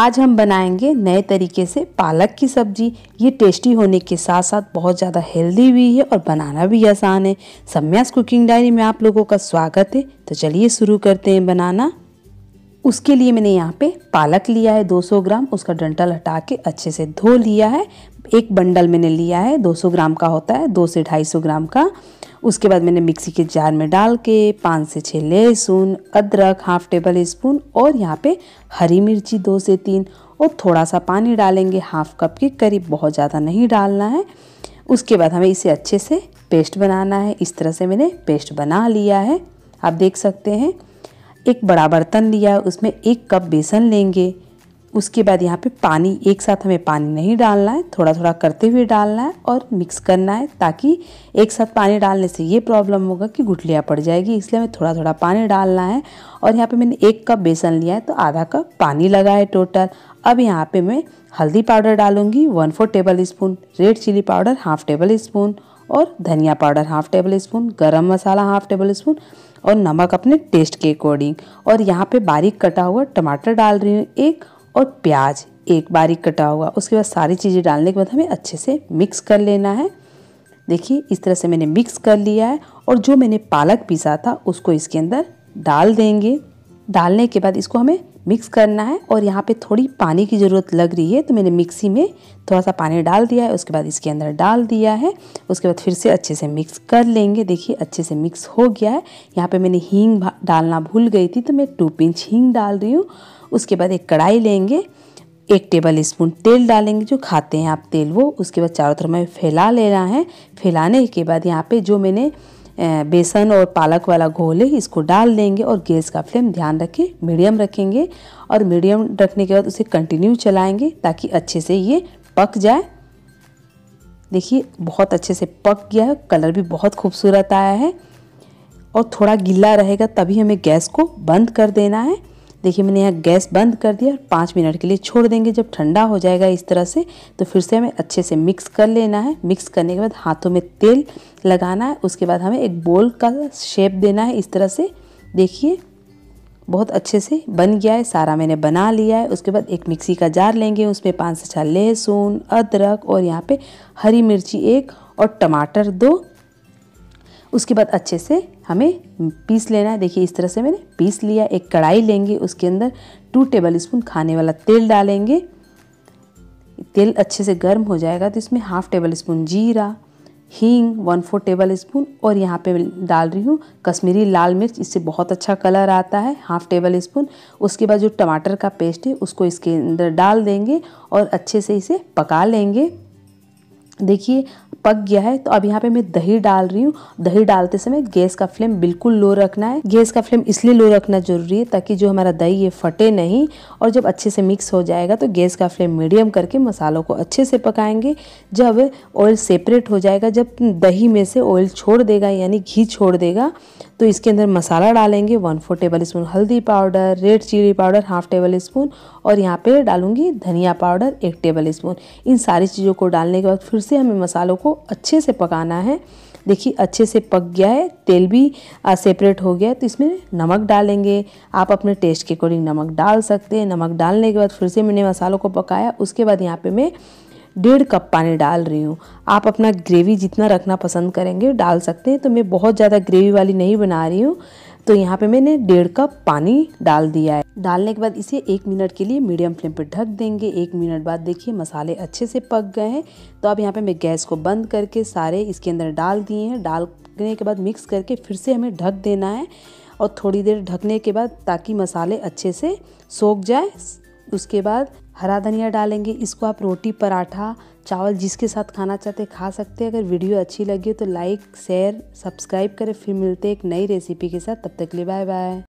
आज हम बनाएंगे नए तरीके से पालक की सब्जी ये टेस्टी होने के साथ साथ बहुत ज़्यादा हेल्दी भी है और बनाना भी आसान है सम्यास कुकिंग डायरी में आप लोगों का स्वागत है तो चलिए शुरू करते हैं बनाना उसके लिए मैंने यहाँ पे पालक लिया है 200 ग्राम उसका डंटल हटा के अच्छे से धो लिया है एक बंडल मैंने लिया है 200 ग्राम का होता है दो से ढाई ग्राम का उसके बाद मैंने मिक्सी के जार में डाल के पाँच से छः लहसुन अदरक हाफ टेबल स्पून और यहाँ पे हरी मिर्ची दो से तीन और थोड़ा सा पानी डालेंगे हाफ कप के करीब बहुत ज़्यादा नहीं डालना है उसके बाद हमें इसे अच्छे से पेस्ट बनाना है इस तरह से मैंने पेस्ट बना लिया है आप देख सकते हैं एक बड़ा बर्तन लिया उसमें एक कप बेसन लेंगे उसके बाद यहाँ पे पानी एक साथ हमें पानी नहीं डालना है थोड़ा थोड़ा करते हुए डालना है और मिक्स करना है ताकि एक साथ पानी डालने से ये प्रॉब्लम होगा कि गुठलियाँ पड़ जाएगी इसलिए हमें थोड़ा थोड़ा पानी डालना है और यहाँ पे मैंने एक कप बेसन लिया है तो आधा कप पानी लगा है टोटल अब यहाँ पर मैं हल्दी पाउडर डालूँगी one four tablespoon red chilli powder half tablespoon और धनिया पाउडर हाफ टेबल स्पून गर्म मसाला हाफ टेबल स्पून और नमक अपने टेस्ट के अकॉर्डिंग और यहाँ पे बारीक कटा हुआ टमाटर डाल रही हूँ एक और प्याज एक बारीक कटा हुआ उसके बाद सारी चीज़ें डालने के बाद हमें अच्छे से मिक्स कर लेना है देखिए इस तरह से मैंने मिक्स कर लिया है और जो मैंने पालक पीसा था उसको इसके अंदर डाल देंगे डालने के बाद इसको हमें मिक्स करना है और यहाँ पे थोड़ी पानी की ज़रूरत लग रही है तो मैंने मिक्सी में थोड़ा सा पानी डाल दिया है उसके बाद इसके अंदर डाल दिया है उसके बाद फिर से अच्छे से मिक्स कर लेंगे देखिए अच्छे से मिक्स हो गया है यहाँ पे मैंने हींग डालना भूल गई थी तो मैं टू पिंच हींग डाल रही हूँ उसके बाद एक कढ़ाई लेंगे एक टेबल स्पून तेल डालेंगे जो खाते हैं आप तेल वो उसके बाद चारों तरफ में फैला लेना है फैलाने के बाद यहाँ पे जो मैंने बेसन और पालक वाला घोल है इसको डाल देंगे और गैस का फ्लेम ध्यान रखें मीडियम रखेंगे और मीडियम रखने के बाद उसे कंटिन्यू चलाएंगे ताकि अच्छे से ये पक जाए देखिए बहुत अच्छे से पक गया है कलर भी बहुत खूबसूरत आया है और थोड़ा गीला रहेगा तभी हमें गैस को बंद कर देना है देखिए मैंने यहाँ गैस बंद कर दिया और पाँच मिनट के लिए छोड़ देंगे जब ठंडा हो जाएगा इस तरह से तो फिर से हमें अच्छे से मिक्स कर लेना है मिक्स करने के बाद हाथों में तेल लगाना है उसके बाद हमें एक बोल का शेप देना है इस तरह से देखिए बहुत अच्छे से बन गया है सारा मैंने बना लिया है उसके बाद एक मिक्सी का जार लेंगे उसमें पाँच से छः लहसुन अदरक और यहाँ पर हरी मिर्ची एक और टमाटर दो उसके बाद अच्छे से हमें पीस लेना है देखिए इस तरह से मैंने पीस लिया एक कढ़ाई लेंगे उसके अंदर टू टेबल स्पून खाने वाला तेल डालेंगे तेल अच्छे से गर्म हो जाएगा तो इसमें हाफ़ टेबल स्पून जीरा हींग वन फोर टेबल स्पून और यहाँ पे डाल रही हूँ कश्मीरी लाल मिर्च इससे बहुत अच्छा कलर आता है हाफ़ टेबल स्पून उसके बाद जो टमाटर का पेस्ट है उसको इसके अंदर डाल देंगे और अच्छे से इसे पका लेंगे देखिए पक गया है तो अब यहाँ पे मैं दही डाल रही हूँ दही डालते समय गैस का फ्लेम बिल्कुल लो रखना है गैस का फ्लेम इसलिए लो रखना जरूरी है ताकि जो हमारा दही ये फटे नहीं और जब अच्छे से मिक्स हो जाएगा तो गैस का फ्लेम मीडियम करके मसालों को अच्छे से पकाएंगे जब ऑयल सेपरेट हो जाएगा जब दही में से ऑयल छोड़ देगा यानी घी छोड़ देगा तो इसके अंदर मसाला डालेंगे वन फोर टेबल स्पून हल्दी powder red chilli powder half tablespoon और यहाँ पे डालूंगी धनिया पाउडर एक टेबल स्पून इन सारी चीज़ों को डालने के बाद फिर से हमें मसालों को इसको अच्छे से पकाना है देखिए अच्छे से पक गया है तेल भी सेपरेट हो गया है तो इसमें नमक डालेंगे आप अपने टेस्ट के अकॉर्डिंग नमक डाल सकते हैं नमक डालने के बाद फिर से मैंने मसालों को पकाया उसके बाद यहाँ पे मैं डेढ़ कप पानी डाल रही हूँ आप अपना ग्रेवी जितना रखना पसंद करेंगे डाल सकते हैं तो मैं बहुत ज़्यादा ग्रेवी वाली नहीं बना रही हूँ तो यहाँ पे मैंने डेढ़ कप पानी डाल दिया है डालने के बाद इसे एक मिनट के लिए मीडियम फ्लेम पर ढक देंगे एक मिनट बाद देखिए मसाले अच्छे से पक गए हैं तो अब यहाँ पे मैं गैस को बंद करके सारे इसके अंदर डाल दिए हैं डालने के बाद मिक्स करके फिर से हमें ढक देना है और थोड़ी देर ढकने के बाद ताकि मसाले अच्छे से सोख जाए उसके बाद हरा धनिया डालेंगे इसको आप रोटी पराठा चावल जिसके साथ खाना चाहते हैं खा सकते हैं अगर वीडियो अच्छी लगी तो लाइक शेयर सब्सक्राइब करें फिर मिलते हैं एक नई रेसिपी के साथ तब तक लिए बाय बाय